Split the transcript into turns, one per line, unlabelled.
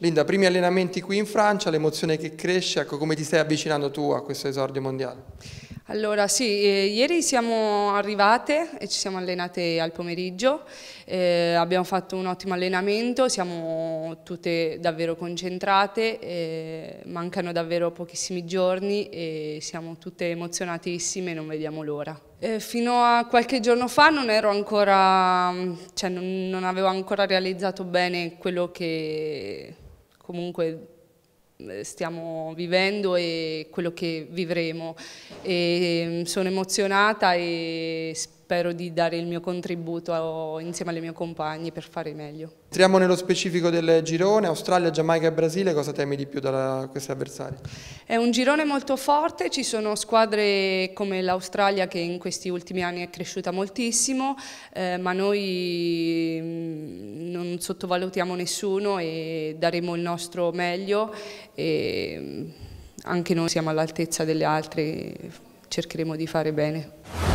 Linda, primi allenamenti qui in Francia, l'emozione che cresce, ecco come ti stai avvicinando tu a questo esordio
mondiale? Allora sì, eh, ieri siamo arrivate e ci siamo allenate al pomeriggio, eh, abbiamo fatto un ottimo allenamento, siamo tutte davvero concentrate, eh, mancano davvero pochissimi giorni e siamo tutte emozionatissime, non vediamo l'ora. Eh, fino a qualche giorno fa non ero ancora, cioè non, non avevo ancora realizzato bene quello che comunque eh, stiamo vivendo e quello che vivremo. E mm, sono emozionata e spero spero di dare il mio contributo insieme alle mie compagne per fare meglio.
Entriamo nello specifico del girone, Australia, Giamaica e Brasile, cosa temi di più da questi avversari?
È un girone molto forte, ci sono squadre come l'Australia che in questi ultimi anni è cresciuta moltissimo, eh, ma noi mm, non sottovalutiamo nessuno e daremo il nostro meglio e mm, anche noi siamo all'altezza delle altre cercheremo di fare bene.